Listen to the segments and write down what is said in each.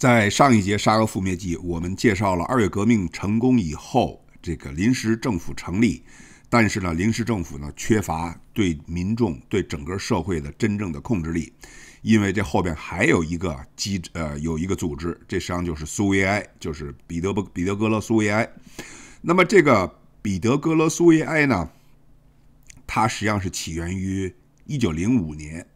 在上一节《沙俄覆灭记》，我们介绍了二月革命成功以后，这个临时政府成立，但是呢，临时政府呢缺乏对民众、对整个社会的真正的控制力，因为这后边还有一个机，呃，有一个组织，这实际上就是苏维埃，就是彼得布彼得格勒苏维埃。那么这个彼得格勒苏维埃呢，它实际上是起源于一九零五年。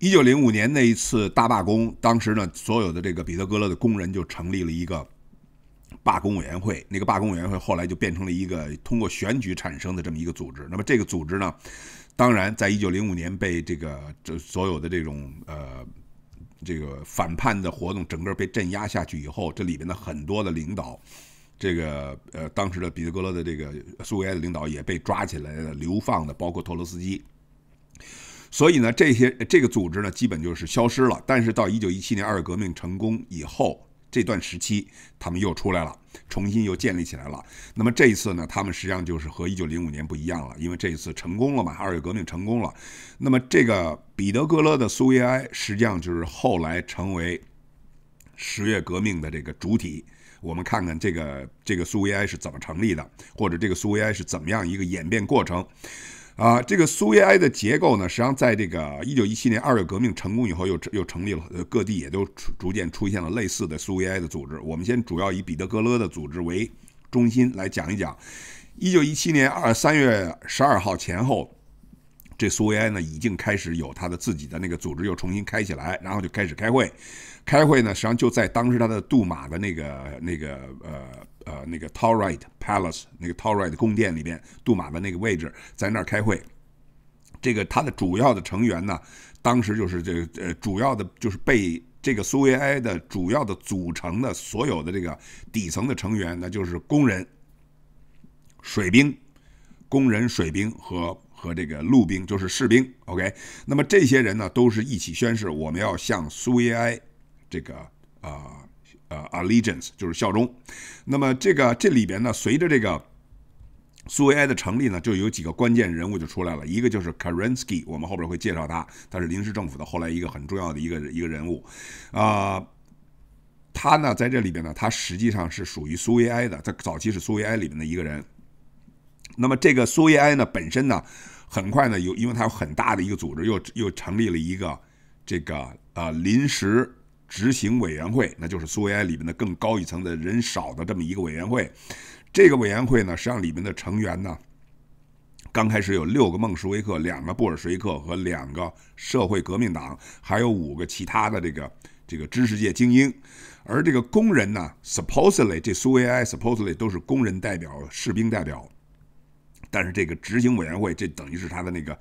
一九零五年那一次大罢工，当时呢，所有的这个彼得格勒的工人就成立了一个罢工委员会。那个罢工委员会后来就变成了一个通过选举产生的这么一个组织。那么这个组织呢，当然在一九零五年被这个这所有的这种呃这个反叛的活动整个被镇压下去以后，这里边的很多的领导，这个呃当时的彼得格勒的这个苏维埃的领导也被抓起来了、流放的，包括托洛斯基。所以呢，这些这个组织呢，基本就是消失了。但是到一九一七年二月革命成功以后，这段时期他们又出来了，重新又建立起来了。那么这一次呢，他们实际上就是和一九零五年不一样了，因为这一次成功了嘛，二月革命成功了。那么这个彼得格勒的苏维埃实际上就是后来成为十月革命的这个主体。我们看看这个这个苏维埃是怎么成立的，或者这个苏维埃是怎么样一个演变过程。啊，这个苏维埃的结构呢，实际上在这个一九一七年二月革命成功以后，又又成立了，各地也都逐逐渐出现了类似的苏维埃的组织。我们先主要以彼得格勒的组织为中心来讲一讲。一九一七年二三月十二号前后，这苏维埃呢已经开始有他的自己的那个组织又重新开起来，然后就开始开会。开会呢，实际上就在当时他的杜马的那个那个呃。呃，那个 t a u r i t e Palace，那个 t a u r i t e 宫殿里边，杜马的那个位置，在那儿开会。这个它的主要的成员呢，当时就是这呃，主要的就是被这个苏维埃的主要的组成的所有的这个底层的成员，那就是工人、水兵、工人、水兵和和这个陆兵，就是士兵。OK，那么这些人呢，都是一起宣誓，我们要向苏维埃这个啊。呃，allegiance 就是效忠。那么这个这里边呢，随着这个苏维埃的成立呢，就有几个关键人物就出来了。一个就是 Kerensky，我们后边会介绍他，他是临时政府的后来一个很重要的一个一个人物。啊，他呢在这里边呢，他实际上是属于苏维埃的，在早期是苏维埃里面的一个人。那么这个苏维埃呢本身呢，很快呢有，因为他有很大的一个组织，又又成立了一个这个呃临时。执行委员会，那就是苏维埃里面的更高一层的人少的这么一个委员会。这个委员会呢，实际上里面的成员呢，刚开始有六个孟什维克、两个布尔什维克和两个社会革命党，还有五个其他的这个这个知识界精英。而这个工人呢，supposedly 这苏维埃 supposedly 都是工人代表、士兵代表。但是这个执行委员会，这等于是他的那个、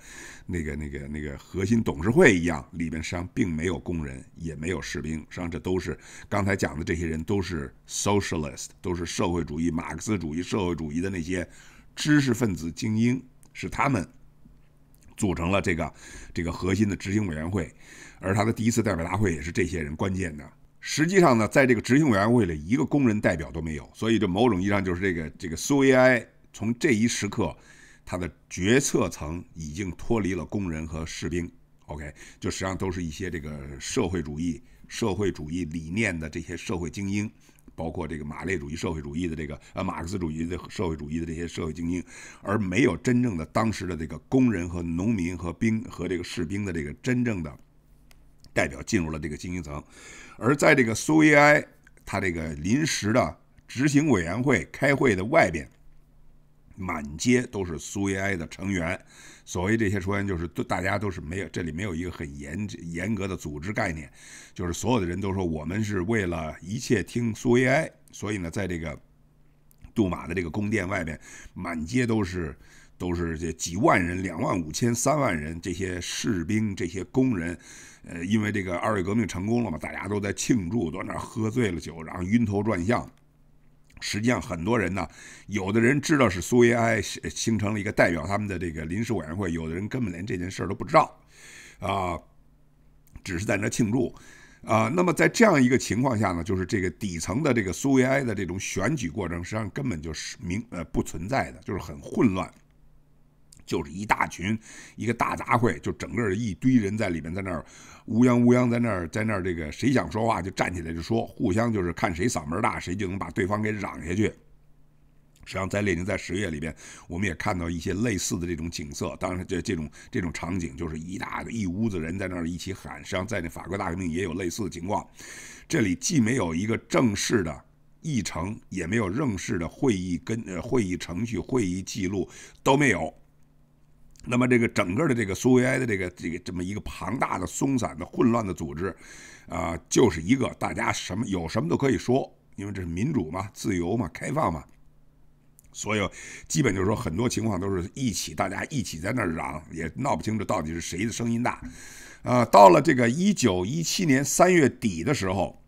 那个、那个、那个核心董事会一样，里面实际上并没有工人，也没有士兵，实际上这都是刚才讲的这些人都是 socialist，都是社会主义、马克思主义、社会主义的那些知识分子精英，是他们组成了这个这个核心的执行委员会，而他的第一次代表大会也是这些人关键的。实际上呢，在这个执行委员会里，一个工人代表都没有，所以这某种意义上就是这个这个苏维埃。从这一时刻，他的决策层已经脱离了工人和士兵，OK，就实际上都是一些这个社会主义、社会主义理念的这些社会精英，包括这个马列主义社会主义的这个呃马克思主义的社会主义的这些社会精英，而没有真正的当时的这个工人和农民和兵和这个士兵的这个真正的代表进入了这个精英层，而在这个苏维埃他这个临时的执行委员会开会的外边。满街都是苏维埃的成员，所谓这些说，员就是都大家都是没有，这里没有一个很严严格的组织概念，就是所有的人都说我们是为了一切听苏维埃，所以呢，在这个杜马的这个宫殿外面，满街都是都是这几万人，两万五千三万人，这些士兵、这些工人，呃，因为这个二月革命成功了嘛，大家都在庆祝，在那喝醉了酒，然后晕头转向。实际上，很多人呢，有的人知道是苏维埃形成了一个代表他们的这个临时委员会，有的人根本连这件事儿都不知道，啊，只是在那庆祝，啊，那么在这样一个情况下呢，就是这个底层的这个苏维埃的这种选举过程，实际上根本就是明呃不存在的，就是很混乱。就是一大群，一个大杂烩，就整个一堆人在里面，在那儿乌泱乌泱在那儿，在那儿这个谁想说话就站起来就说，互相就是看谁嗓门大，谁就能把对方给嚷下去。实际上，在列宁在十月里边，我们也看到一些类似的这种景色。当然，这这种这种场景就是一大一屋子人在那儿一起喊。实际上，在那法国大革命也有类似的情况。这里既没有一个正式的议程，也没有正式的会议跟呃会议程序、会议记录都没有。那么这个整个的这个苏维埃的这个这个这么一个庞大的松散的混乱的组织，啊，就是一个大家什么有什么都可以说，因为这是民主嘛、自由嘛、开放嘛，所有基本就是说很多情况都是一起大家一起在那儿嚷，也闹不清楚到底是谁的声音大，啊，到了这个一九一七年三月底的时候。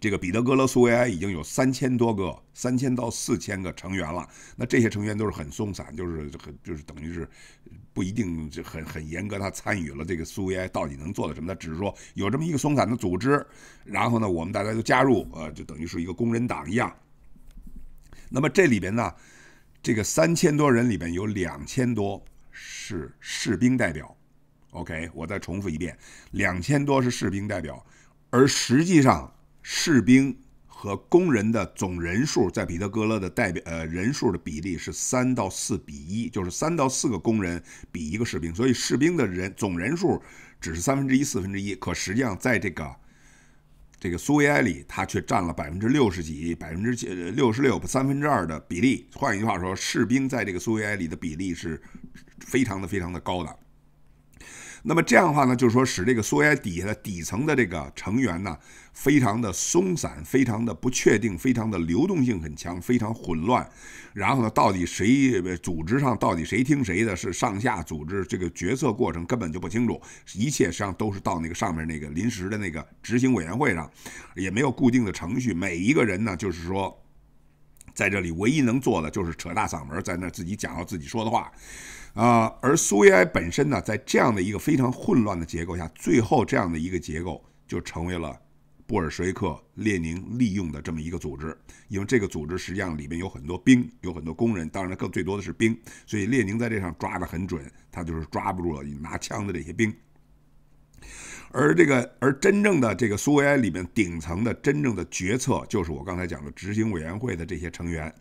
这个彼得格勒苏维埃已经有三千多个，三千到四千个成员了。那这些成员都是很松散，就是很就是等于是不一定就很很严格。他参与了这个苏维埃到底能做的什么？他只是说有这么一个松散的组织。然后呢，我们大家都加入，呃，就等于是一个工人党一样。那么这里边呢，这个三千多人里边有两千多是士兵代表。OK，我再重复一遍，两千多是士兵代表，而实际上。士兵和工人的总人数在彼得格勒的代表呃人数的比例是三到四比一，就是三到四个工人比一个士兵，所以士兵的人总人数只是三分之一四分之一，可实际上在这个这个苏维埃里，他却占了百分之六十几百分之六十六三分之二的比例。换句话说，士兵在这个苏维埃里的比例是非常的非常的高的。那么这样的话呢，就是说使这个缩埃底下的底层的这个成员呢，非常的松散，非常的不确定，非常的流动性很强，非常混乱。然后呢，到底谁组织上到底谁听谁的，是上下组织这个决策过程根本就不清楚，一切实际上都是到那个上面那个临时的那个执行委员会上，也没有固定的程序。每一个人呢，就是说在这里唯一能做的就是扯大嗓门在那自己讲了自己说的话。啊，而苏维埃本身呢，在这样的一个非常混乱的结构下，最后这样的一个结构就成为了布尔什维克列宁利用的这么一个组织，因为这个组织实际上里面有很多兵，有很多工人，当然更最多的是兵，所以列宁在这上抓的很准，他就是抓不住了拿枪的这些兵。而这个，而真正的这个苏维埃里面顶层的真正的决策，就是我刚才讲的执行委员会的这些成员，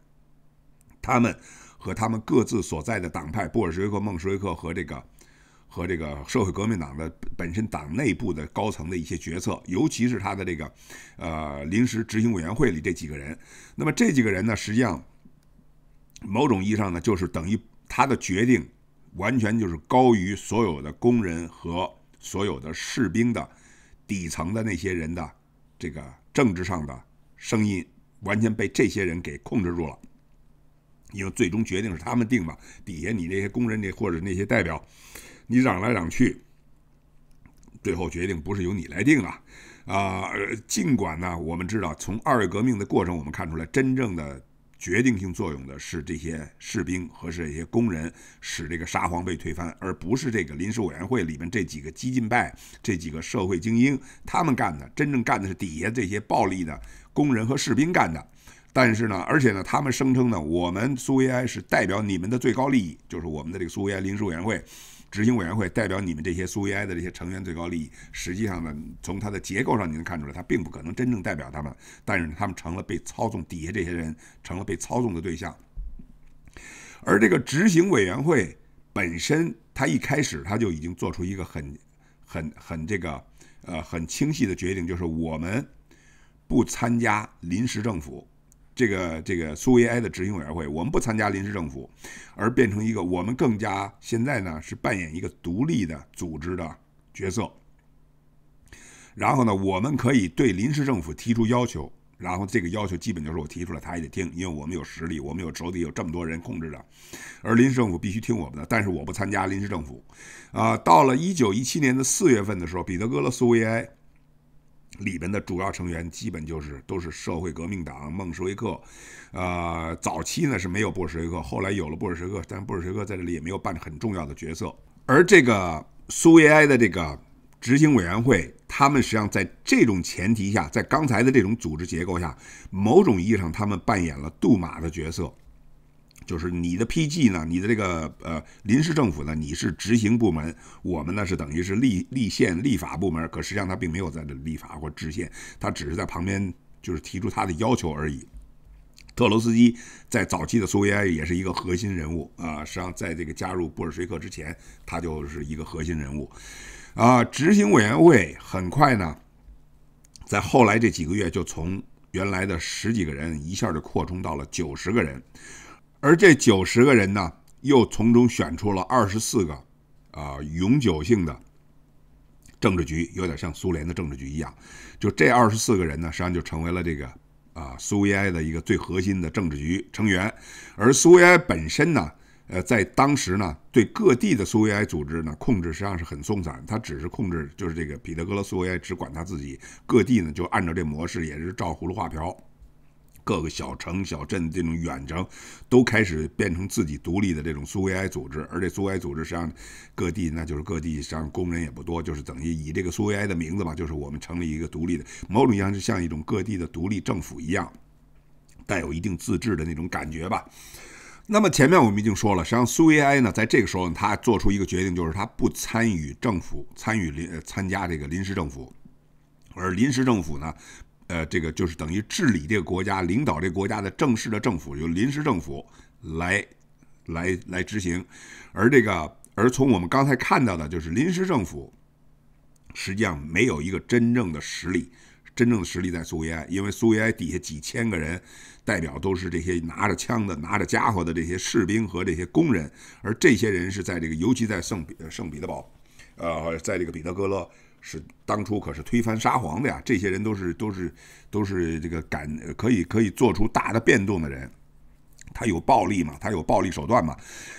他们。和他们各自所在的党派布尔什维克、孟什维克和这个、和这个社会革命党的本身党内部的高层的一些决策，尤其是他的这个，呃，临时执行委员会里这几个人。那么这几个人呢，实际上，某种意义上呢，就是等于他的决定，完全就是高于所有的工人和所有的士兵的底层的那些人的这个政治上的声音，完全被这些人给控制住了。因为最终决定是他们定嘛，底下你那些工人那或者那些代表，你嚷来嚷去，最后决定不是由你来定啊，啊，尽管呢，我们知道从二月革命的过程，我们看出来真正的决定性作用的是这些士兵和这些工人，使这个沙皇被推翻，而不是这个临时委员会里面这几个激进派、这几个社会精英他们干的，真正干的是底下这些暴力的工人和士兵干的。但是呢，而且呢，他们声称呢，我们苏维埃是代表你们的最高利益，就是我们的这个苏维埃临时委员会、执行委员会代表你们这些苏维埃的这些成员最高利益。实际上呢，从它的结构上你能看出来，它并不可能真正代表他们。但是他们成了被操纵，底下这些人成了被操纵的对象。而这个执行委员会本身，它一开始它就已经做出一个很、很、很这个呃很清晰的决定，就是我们不参加临时政府。这个这个苏维埃的执行委员会，我们不参加临时政府，而变成一个我们更加现在呢是扮演一个独立的组织的角色。然后呢，我们可以对临时政府提出要求，然后这个要求基本就是我提出来，他也得听，因为我们有实力，我们有手底有这么多人控制着，而临时政府必须听我们的。但是我不参加临时政府，啊，到了一九一七年的四月份的时候，彼得格勒苏维埃。里边的主要成员基本就是都是社会革命党孟什维克，呃，早期呢是没有布尔什维克，后来有了布尔什维克，但布尔什维克在这里也没有扮很重要的角色。而这个苏维埃的这个执行委员会，他们实际上在这种前提下，在刚才的这种组织结构下，某种意义上他们扮演了杜马的角色。就是你的 PG 呢，你的这个呃临时政府呢，你是执行部门，我们呢是等于是立立宪立法部门，可实际上他并没有在这立法或制宪，他只是在旁边就是提出他的要求而已。特洛斯基在早期的苏维埃也是一个核心人物啊，实际上在这个加入布尔什维克之前，他就是一个核心人物啊。执行委员会很快呢，在后来这几个月就从原来的十几个人一下就扩充到了九十个人。而这九十个人呢，又从中选出了二十四个，啊，永久性的政治局，有点像苏联的政治局一样。就这二十四个人呢，实际上就成为了这个啊苏维埃的一个最核心的政治局成员。而苏维埃本身呢，呃，在当时呢，对各地的苏维埃组织呢控制实际上是很松散，他只是控制就是这个彼得格勒苏维埃只管他自己，各地呢就按照这模式也是照葫芦画瓢。各个小城、小镇这种远征，都开始变成自己独立的这种苏维埃组织，而且苏维埃组织实际上各地那就是各地上工人也不多，就是等于以这个苏维埃的名字吧，就是我们成立一个独立的某种意义上像一种各地的独立政府一样，带有一定自治的那种感觉吧。那么前面我们已经说了，实际上苏维埃呢在这个时候他做出一个决定，就是他不参与政府，参与临参加这个临时政府，而临时政府呢。呃，这个就是等于治理这个国家、领导这个国家的正式的政府，由临时政府来来来执行。而这个，而从我们刚才看到的，就是临时政府实际上没有一个真正的实力，真正的实力在苏维埃，因为苏维埃底下几千个人代表都是这些拿着枪的、拿着家伙的这些士兵和这些工人，而这些人是在这个，尤其在圣圣彼得堡，呃，在这个彼得格勒。是当初可是推翻沙皇的呀！这些人都是都是都是这个敢可以可以做出大的变动的人，他有暴力嘛？他有暴力手段嘛？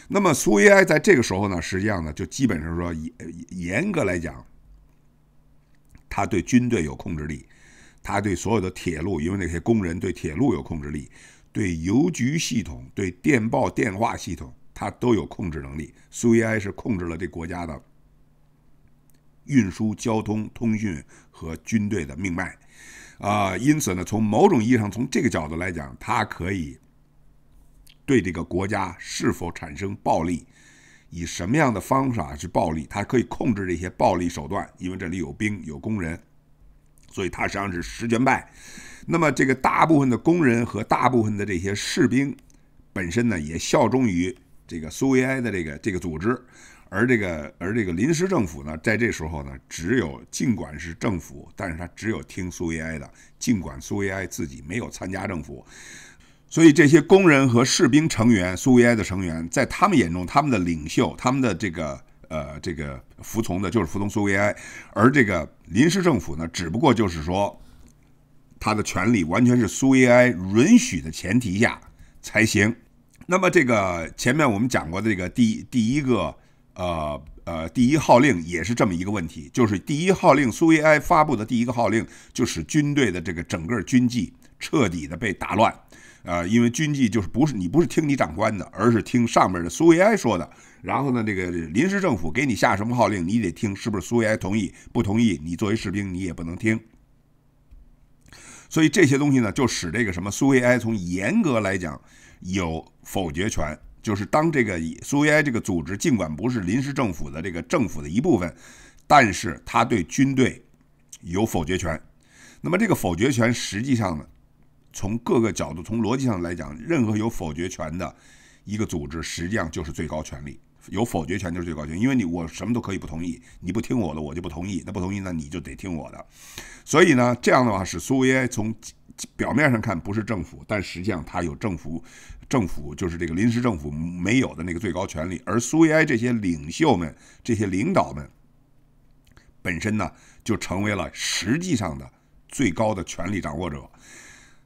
那么苏维埃在这个时候呢，实际上呢，就基本上说严严格来讲，他对军队有控制力，他对所有的铁路，因为那些工人对铁路有控制力，对邮局系统、对电报电话系统，他都有控制能力。苏维埃是控制了这国家的。运输、交通、通讯和军队的命脉，啊，因此呢，从某种意义上，从这个角度来讲，它可以对这个国家是否产生暴力，以什么样的方法去暴力，它可以控制这些暴力手段，因为这里有兵有工人，所以它实际上是实权派。那么，这个大部分的工人和大部分的这些士兵本身呢，也效忠于这个苏维埃的这个这个组织。而这个，而这个临时政府呢，在这时候呢，只有尽管是政府，但是他只有听苏维埃的。尽管苏维埃自己没有参加政府，所以这些工人和士兵成员、苏维埃的成员，在他们眼中，他们的领袖、他们的这个呃这个服从的，就是服从苏维埃。而这个临时政府呢，只不过就是说，他的权利完全是苏维埃允许的前提下才行。那么这个前面我们讲过，这个第第一个。呃呃，第一号令也是这么一个问题，就是第一号令，苏维埃发布的第一个号令，就使军队的这个整个军纪彻底的被打乱，啊，因为军纪就是不是你不是听你长官的，而是听上面的苏维埃说的。然后呢，这个临时政府给你下什么号令，你得听，是不是？苏维埃同意不同意，你作为士兵你也不能听。所以这些东西呢，就使这个什么苏维埃从严格来讲有否决权。就是当这个苏维埃这个组织，尽管不是临时政府的这个政府的一部分，但是他对军队有否决权。那么这个否决权实际上呢，从各个角度、从逻辑上来讲，任何有否决权的一个组织，实际上就是最高权力。有否决权就是最高权，因为你我什么都可以不同意，你不听我的我就不同意，那不同意那你就得听我的。所以呢，这样的话使苏维埃从表面上看不是政府，但实际上它有政府。政府就是这个临时政府没有的那个最高权力，而苏维埃这些领袖们、这些领导们本身呢，就成为了实际上的最高的权力掌握者。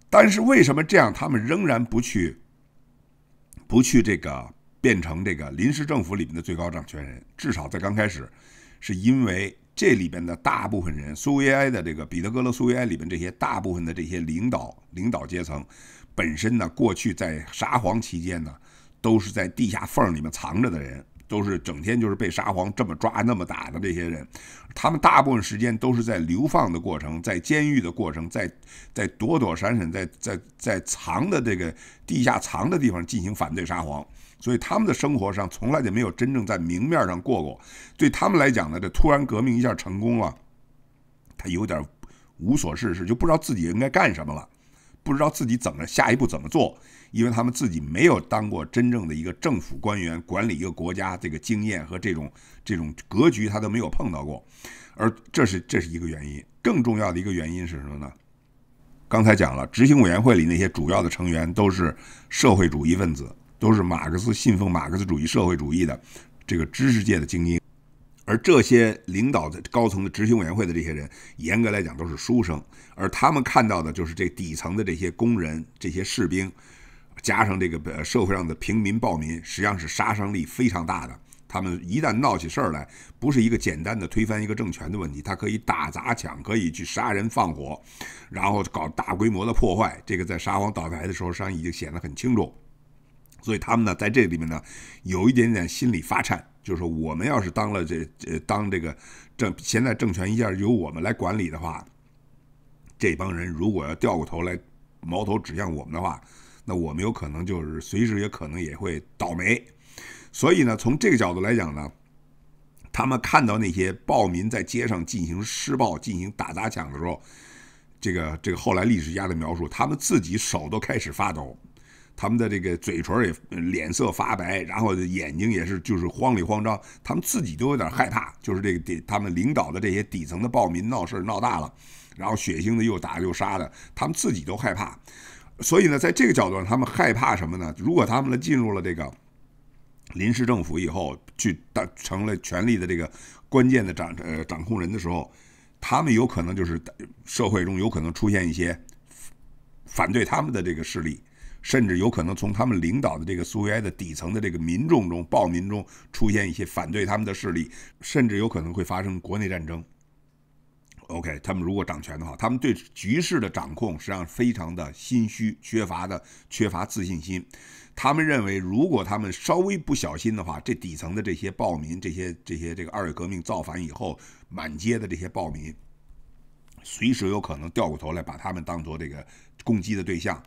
但是为什么这样，他们仍然不去、不去这个变成这个临时政府里面的最高掌权人？至少在刚开始，是因为。这里边的大部分人，苏维埃的这个彼得格勒苏维埃里边这些大部分的这些领导领导阶层，本身呢，过去在沙皇期间呢，都是在地下缝里面藏着的人，都是整天就是被沙皇这么抓那么打的这些人，他们大部分时间都是在流放的过程，在监狱的过程，在在躲躲闪闪，在在在藏的这个地下藏的地方进行反对沙皇。所以他们的生活上从来就没有真正在明面上过过。对他们来讲呢，这突然革命一下成功了，他有点无所事事，就不知道自己应该干什么了，不知道自己怎么下一步怎么做，因为他们自己没有当过真正的一个政府官员，管理一个国家这个经验和这种这种格局他都没有碰到过，而这是这是一个原因。更重要的一个原因是什么呢？刚才讲了，执行委员会里那些主要的成员都是社会主义分子。都是马克思信奉马克思主义社会主义的这个知识界的精英，而这些领导的高层的执行委员会的这些人，严格来讲都是书生，而他们看到的就是这底层的这些工人、这些士兵，加上这个呃社会上的平民暴民，实际上是杀伤力非常大的。他们一旦闹起事儿来，不是一个简单的推翻一个政权的问题，他可以打砸抢，可以去杀人放火，然后搞大规模的破坏。这个在沙皇倒台的时候，实际上已经显得很清楚。所以他们呢，在这里面呢，有一点点心里发颤，就是我们要是当了这呃当这个政现在政权一下由我们来管理的话，这帮人如果要掉过头来矛头指向我们的话，那我们有可能就是随时也可能也会倒霉。所以呢，从这个角度来讲呢，他们看到那些暴民在街上进行施暴、进行打砸抢的时候，这个这个后来历史家的描述，他们自己手都开始发抖。他们的这个嘴唇也脸色发白，然后眼睛也是就是慌里慌张，他们自己都有点害怕。就是这个底，他们领导的这些底层的暴民闹事闹大了，然后血腥的又打又杀的，他们自己都害怕。所以呢，在这个角度上，他们害怕什么呢？如果他们进入了这个临时政府以后，去当成了权力的这个关键的掌呃掌控人的时候，他们有可能就是社会中有可能出现一些反对他们的这个势力。甚至有可能从他们领导的这个苏维埃的底层的这个民众中、暴民中出现一些反对他们的势力，甚至有可能会发生国内战争。OK，他们如果掌权的话，他们对局势的掌控实际上非常的心虚，缺乏的缺乏自信心。他们认为，如果他们稍微不小心的话，这底层的这些暴民、这些这些这个二月革命造反以后满街的这些暴民，随时有可能掉过头来把他们当做这个攻击的对象。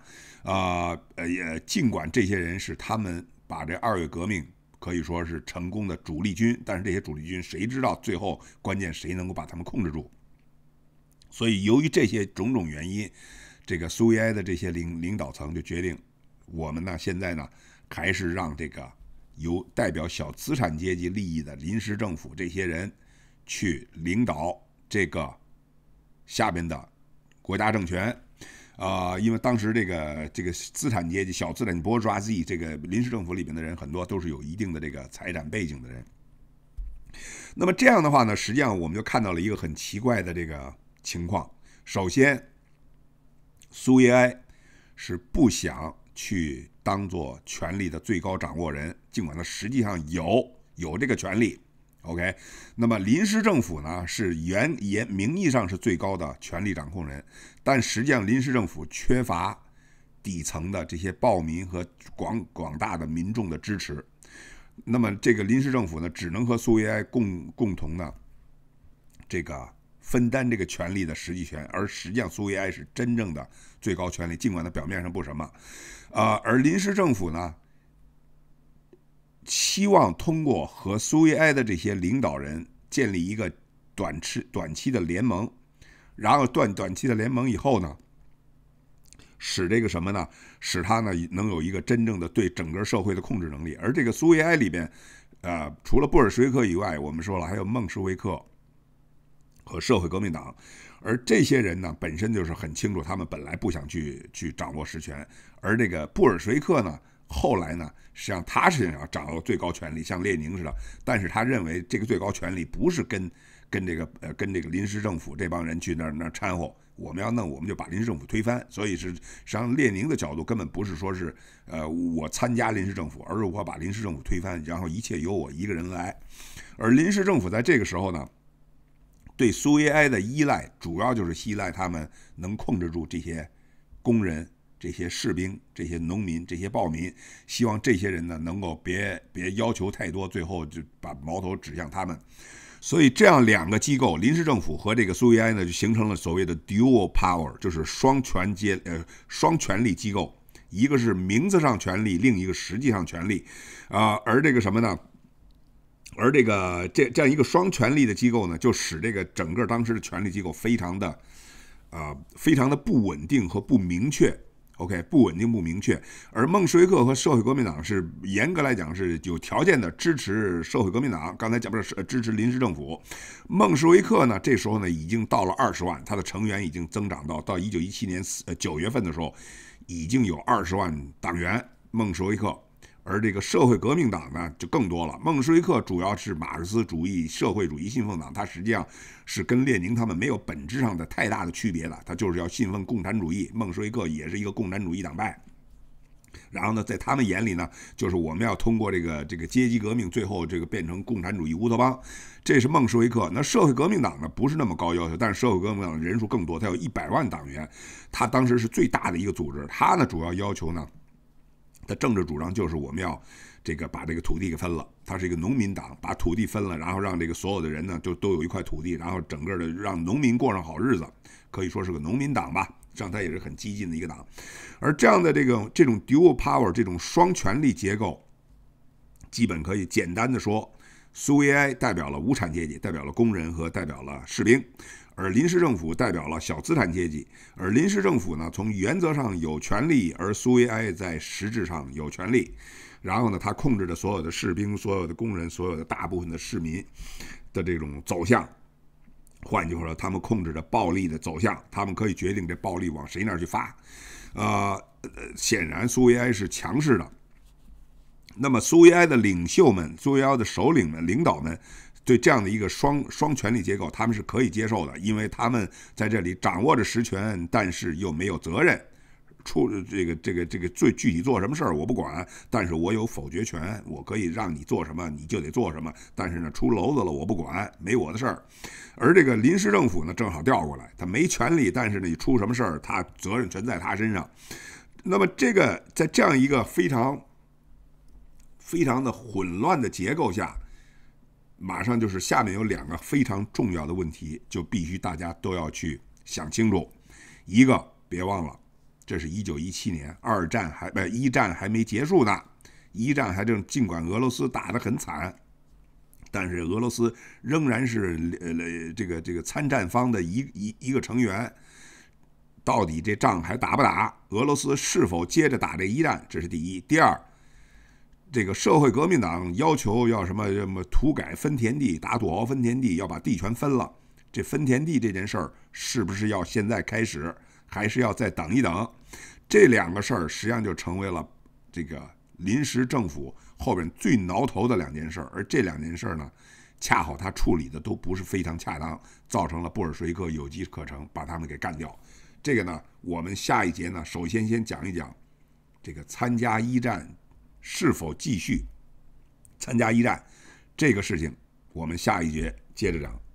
啊，呃也，尽管这些人是他们把这二月革命可以说是成功的主力军，但是这些主力军谁知道最后关键谁能够把他们控制住？所以由于这些种种原因，这个苏维埃的这些领领导层就决定，我们呢现在呢还是让这个由代表小资产阶级利益的临时政府这些人去领导这个下边的国家政权。啊，因为当时这个这个资产阶级小资产，你包括抓 Z 这个临时政府里面的人，很多都是有一定的这个财产背景的人。那么这样的话呢，实际上我们就看到了一个很奇怪的这个情况。首先，苏维埃是不想去当做权力的最高掌握人，尽管他实际上有有这个权利，OK，那么临时政府呢是原也名义上是最高的权力掌控人，但实际上临时政府缺乏底层的这些暴民和广广大的民众的支持，那么这个临时政府呢只能和苏维埃共共同呢这个分担这个权力的实际权，而实际上苏维埃是真正的最高权力，尽管它表面上不什么，啊，而临时政府呢。期望通过和苏维埃的这些领导人建立一个短期短期的联盟，然后断短期的联盟以后呢，使这个什么呢？使他呢能有一个真正的对整个社会的控制能力。而这个苏维埃里边，呃，除了布尔什维克以外，我们说了还有孟什维克和社会革命党，而这些人呢本身就是很清楚，他们本来不想去去掌握实权，而这个布尔什维克呢。后来呢，实际上他是上掌握最高权力，像列宁似的。但是他认为这个最高权力不是跟跟这个呃跟这个临时政府这帮人去那儿那儿掺和。我们要弄，我们就把临时政府推翻。所以是实际上列宁的角度根本不是说是呃我参加临时政府，而是我把临时政府推翻，然后一切由我一个人来。而临时政府在这个时候呢，对苏维埃的依赖主要就是依赖他们能控制住这些工人。这些士兵、这些农民、这些暴民，希望这些人呢能够别别要求太多，最后就把矛头指向他们。所以这样两个机构——临时政府和这个苏维埃呢，就形成了所谓的 “dual power”，就是双权阶呃双权力机构，一个是名字上权力，另一个实际上权力。啊，而这个什么呢？而这个这这样一个双权力的机构呢，就使这个整个当时的权力机构非常的啊，非常的不稳定和不明确。O.K. 不稳定不明确，而孟什维克和社会革命党是严格来讲是有条件的支持社会革命党。刚才讲不是支持临时政府，孟什维克呢这时候呢已经到了二十万，他的成员已经增长到到一九一七年四九月份的时候已经有二十万党员。孟什维克。而这个社会革命党呢，就更多了。孟什维克主要是马克思主义社会主义信奉党，它实际上是跟列宁他们没有本质上的太大的区别的，他就是要信奉共产主义，孟什维克也是一个共产主义党派。然后呢，在他们眼里呢，就是我们要通过这个这个阶级革命，最后这个变成共产主义乌托邦。这是孟什维克。那社会革命党呢，不是那么高要求，但是社会革命党人数更多，它有一百万党员，它当时是最大的一个组织。它呢，主要要求呢。他政治主张就是我们要这个把这个土地给分了，他是一个农民党，把土地分了，然后让这个所有的人呢就都有一块土地，然后整个的让农民过上好日子，可以说是个农民党吧。这样他也是很激进的一个党，而这样的这个这种 dual power 这种双权力结构，基本可以简单的说。苏维埃代表了无产阶级，代表了工人和代表了士兵，而临时政府代表了小资产阶级。而临时政府呢，从原则上有权利，而苏维埃在实质上有权利。然后呢，他控制着所有的士兵、所有的工人、所有的大部分的市民的这种走向。换句话说，他们控制着暴力的走向，他们可以决定这暴力往谁那儿去发。啊，显然苏维埃是强势的。那么苏维埃的领袖们、苏维埃的首领们、领导们，对这样的一个双双权力结构，他们是可以接受的，因为他们在这里掌握着实权，但是又没有责任，出这个、这个、这个最具体做什么事儿我不管，但是我有否决权，我可以让你做什么你就得做什么，但是呢出娄子了我不管，没我的事儿。而这个临时政府呢，正好调过来，他没权利，但是呢出什么事儿他责任全在他身上。那么这个在这样一个非常……非常的混乱的结构下，马上就是下面有两个非常重要的问题，就必须大家都要去想清楚。一个别忘了，这是一九一七年，二战还呃一战还没结束呢，一战还正尽管俄罗斯打得很惨，但是俄罗斯仍然是呃这个这个参战方的一一一个成员。到底这仗还打不打？俄罗斯是否接着打这一战？这是第一。第二。这个社会革命党要求要什么什么土改分田地打土豪分田地要把地全分了，这分田地这件事儿是不是要现在开始，还是要再等一等？这两个事儿实际上就成为了这个临时政府后边最挠头的两件事。而这两件事呢，恰好他处理的都不是非常恰当，造成了布尔什维克有机可乘，把他们给干掉。这个呢，我们下一节呢，首先先讲一讲这个参加一战。是否继续参加一战，这个事情，我们下一节接着讲。